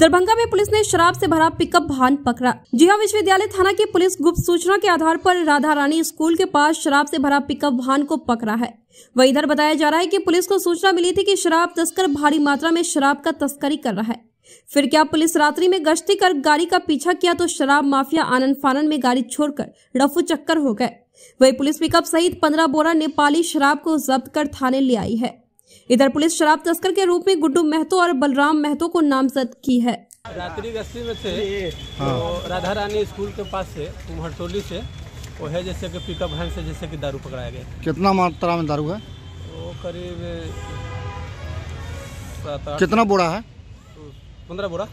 दरभंगा में पुलिस ने शराब से भरा पिकअप वाहन पकड़ा जी हाँ विश्वविद्यालय थाना की पुलिस गुप्त सूचना के आधार पर राधा रानी स्कूल के पास शराब से भरा पिकअप वाहन को पकड़ा है वही इधर बताया जा रहा है कि पुलिस को सूचना मिली थी कि शराब तस्कर भारी मात्रा में शराब का तस्करी कर रहा है फिर क्या पुलिस रात्रि में गश्ती कर गाड़ी का पीछा किया तो शराब माफिया आनंद फानन में गाड़ी छोड़कर रफू चक्कर हो गए वही पुलिस पिकअप सहित पंद्रह बोरा नेपाली शराब को जब्त कर थाने ले आई है इधर पुलिस शराब तस्कर के रूप में गुड्डू महतो और बलराम महतो को नामजद की है रात्रि गश्ती में से तो हाँ। राधा रानी स्कूल के पास से हरटोली से वो है जैसे कि पिकअप वैन से जैसे कि दारू पकड़ाया गया कितना मात्रा में दारू है वो करीब कितना बोरा है तो पंद्रह बोरा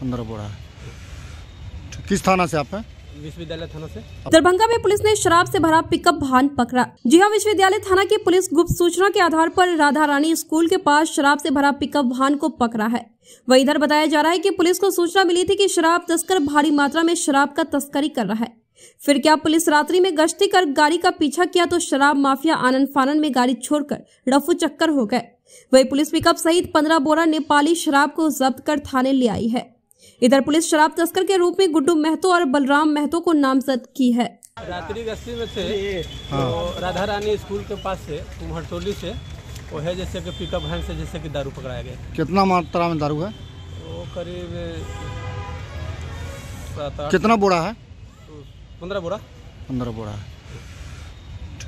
पंद्रह बोरा है किस थाना से आप हैं विश्वविद्यालय थाना से दरभंगा में पुलिस ने शराब से भरा पिकअप वाहन पकड़ा जी हाँ विश्वविद्यालय थाना की पुलिस गुप्त सूचना के आधार पर राधा रानी स्कूल के पास शराब से भरा पिकअप वाहन को पकड़ा है वही इधर बताया जा रहा है कि पुलिस को सूचना मिली थी कि शराब तस्कर भारी मात्रा में शराब का तस्करी कर रहा है फिर क्या पुलिस रात्रि में गश्ती कर गाड़ी का पीछा किया तो शराब माफिया आनंद फानन में गाड़ी छोड़कर रफू चक्कर हो गए वही पुलिस पिकअप सहित पंद्रह बोरा नेपाली शराब को जब्त कर थाने ले आई है इधर पुलिस शराब तस्कर के रूप में गुड्डू महतो और बलराम महतो को नामजद की है रात्रि गश्ती में थे तो हाँ। राधा रानी स्कूल के पास से टोली से वो है जैसे कि पिकअप वैन से जैसे कि दारू पकड़ाया गया कितना मात्रा में दारू है वो करीब कितना बोरा है तो पंद्रह बोरा पंद्रह बोरा है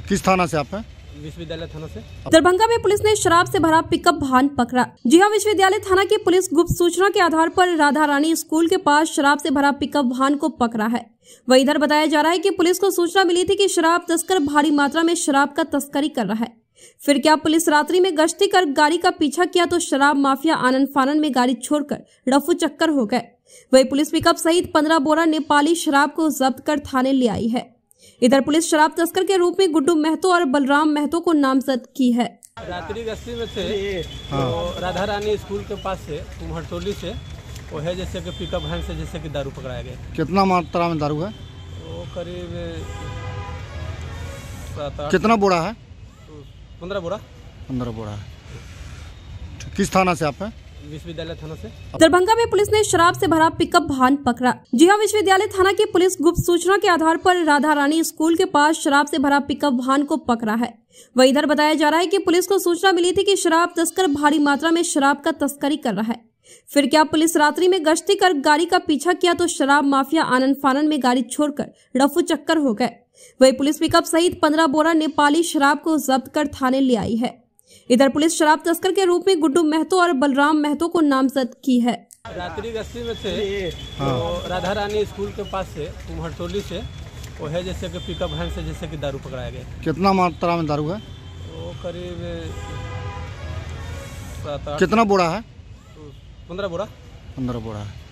किस थाना से आप हैं विश्वविद्यालय थाना से दरभंगा में पुलिस ने शराब से भरा पिकअप वाहन पकड़ा जी हाँ विश्वविद्यालय थाना की पुलिस गुप्त सूचना के आधार पर राधा रानी स्कूल के पास शराब से भरा पिकअप वाहन को पकड़ा है वही इधर बताया जा रहा है कि पुलिस को सूचना मिली थी कि शराब तस्कर भारी मात्रा में शराब का तस्करी कर रहा है फिर क्या पुलिस रात्रि में गश्ती कर गाड़ी का पीछा किया तो शराब माफिया आनंद फानन में गाड़ी छोड़कर रफू चक्कर हो गए वही पुलिस पिकअप सहित पंद्रह बोरा नेपाली शराब को जब्त कर थाने ले आई है इधर पुलिस शराब तस्कर के रूप में गुड्डू महतो और बलराम महतो को नामजद की है रात्रि गश्ती में थे तो हाँ। राधा रानी स्कूल के पास से कुम्हरटोली से वो है जैसे कि पिकअप वैन से जैसे कि दारू पकड़ाया गया कितना मात्रा में दारू है वो करीब कितना बोरा है तो पंद्रह बोरा पंद्रह बोरा है किस थाना से आप हैं विश्वविद्यालय थाना से दरभंगा में पुलिस ने शराब से भरा पिकअप वाहन पकड़ा जी हाँ विश्वविद्यालय थाना की पुलिस गुप्त सूचना के आधार पर राधा रानी स्कूल के पास शराब से भरा पिकअप वाहन को पकड़ा है वही इधर बताया जा रहा है कि पुलिस को सूचना मिली थी कि शराब तस्कर भारी मात्रा में शराब का तस्करी कर रहा है फिर क्या पुलिस रात्रि में गश्ती कर गाड़ी का पीछा किया तो शराब माफिया आनंद फानन में गाड़ी छोड़कर रफू चक्कर हो गए वही पुलिस पिकअप सहित पंद्रह बोरा नेपाली शराब को जब्त कर थाने ले आई है इधर पुलिस शराब तस्कर के रूप में गुड्डू महतो और बलराम महतो को नामजद की है रात्रि गश्ती में थे तो हाँ। राधा रानी स्कूल के पास से कुम्हरटोली से वो है जैसे कि पिकअप वैन से जैसे कि दारू पकड़ाया गया कितना मात्रा में दारू है वो करीब कितना बोरा है तो पंद्रह बोरा पंद्रह बोरा है